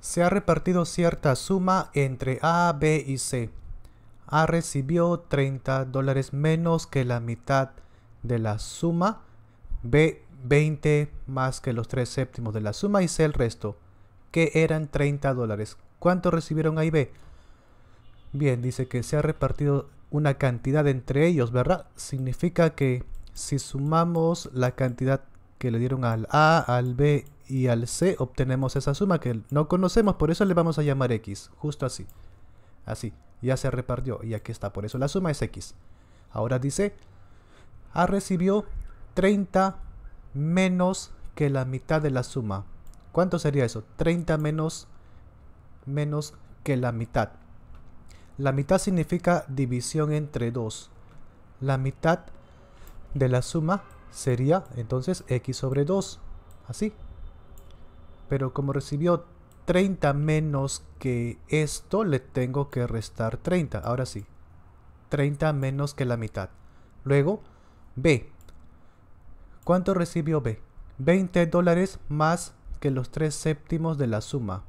Se ha repartido cierta suma entre A, B y C. A recibió 30 dólares menos que la mitad de la suma. B 20 más que los 3 séptimos de la suma y C el resto, que eran 30 dólares. ¿Cuánto recibieron A y B? Bien, dice que se ha repartido una cantidad entre ellos, ¿verdad? Significa que si sumamos la cantidad que le dieron al A, al B y al c obtenemos esa suma que no conocemos, por eso le vamos a llamar x, justo así. Así, ya se repartió y aquí está, por eso la suma es x. Ahora dice, A recibió 30 menos que la mitad de la suma. ¿Cuánto sería eso? 30 menos, menos que la mitad. La mitad significa división entre 2. La mitad de la suma sería entonces x sobre 2. Así pero como recibió 30 menos que esto, le tengo que restar 30. Ahora sí, 30 menos que la mitad. Luego, B. ¿Cuánto recibió B? 20 dólares más que los 3 séptimos de la suma.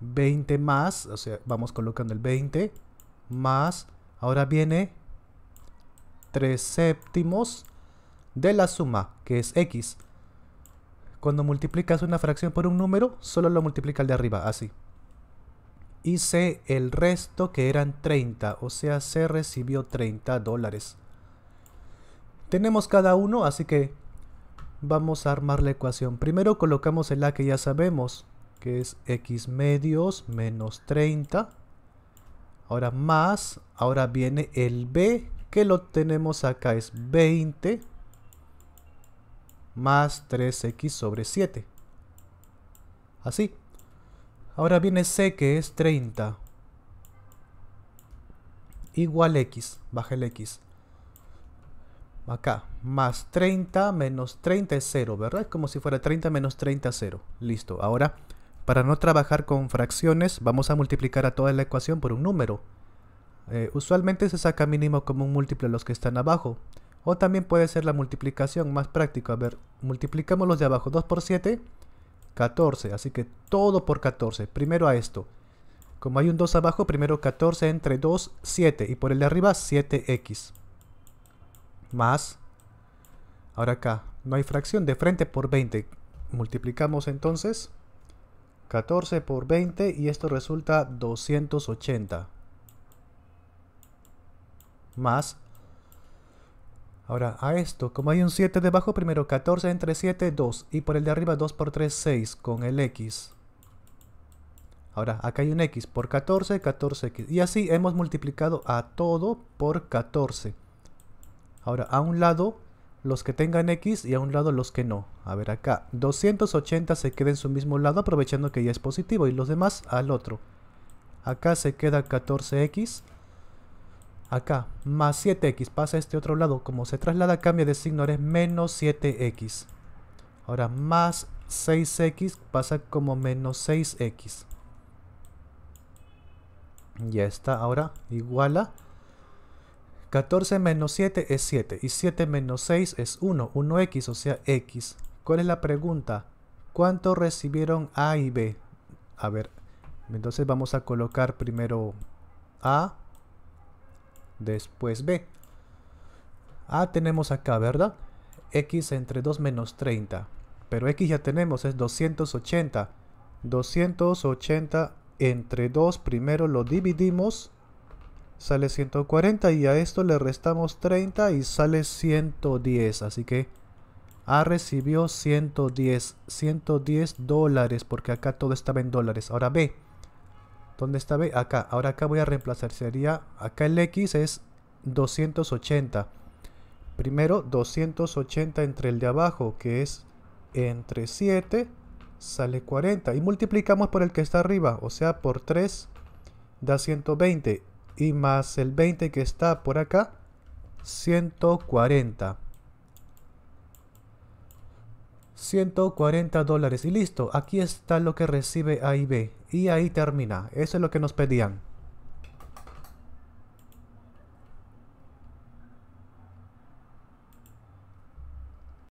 20 más, o sea, vamos colocando el 20, más, ahora viene 3 séptimos de la suma, que es X. Cuando multiplicas una fracción por un número, solo lo multiplica el de arriba, así. Y el resto que eran 30, o sea, se recibió 30 dólares. Tenemos cada uno, así que vamos a armar la ecuación. Primero colocamos el A que ya sabemos, que es x medios menos 30. Ahora más, ahora viene el B, que lo tenemos acá, es 20 más 3x sobre 7. Así. Ahora viene c que es 30 igual x, baja el x. Acá, más 30 menos 30 es 0, ¿verdad? Es como si fuera 30 menos 30 es 0. Listo. Ahora, para no trabajar con fracciones, vamos a multiplicar a toda la ecuación por un número. Eh, usualmente se saca mínimo común múltiplo a los que están abajo. O también puede ser la multiplicación más práctica. A ver, multiplicamos los de abajo. 2 por 7, 14. Así que todo por 14. Primero a esto. Como hay un 2 abajo, primero 14 entre 2, 7. Y por el de arriba, 7x. Más. Ahora acá, no hay fracción. De frente por 20. Multiplicamos entonces. 14 por 20 y esto resulta 280. Más Ahora, a esto, como hay un 7 debajo, primero 14 entre 7, 2. Y por el de arriba 2 por 3, 6 con el X. Ahora, acá hay un X por 14, 14X. Y así hemos multiplicado a todo por 14. Ahora, a un lado los que tengan X y a un lado los que no. A ver acá, 280 se queda en su mismo lado aprovechando que ya es positivo y los demás al otro. Acá se queda 14X acá, más 7x, pasa a este otro lado, como se traslada cambia de signo, ahora es menos 7x. Ahora más 6x pasa como menos 6x. Ya está, ahora igual a 14 menos 7 es 7 y 7 menos 6 es 1, 1x, o sea x. ¿Cuál es la pregunta? ¿Cuánto recibieron A y B? A ver, entonces vamos a colocar primero A, después b. A tenemos acá, ¿verdad? x entre 2 menos 30. Pero x ya tenemos, es 280. 280 entre 2, primero lo dividimos, sale 140 y a esto le restamos 30 y sale 110. Así que A recibió 110, 110 dólares porque acá todo estaba en dólares. Ahora B, ¿Dónde está B? Acá. Ahora acá voy a reemplazar. Sería, acá el X es 280. Primero 280 entre el de abajo, que es entre 7, sale 40. Y multiplicamos por el que está arriba, o sea, por 3 da 120. Y más el 20 que está por acá, 140. 140 dólares y listo, aquí está lo que recibe AIB y ahí termina, eso es lo que nos pedían.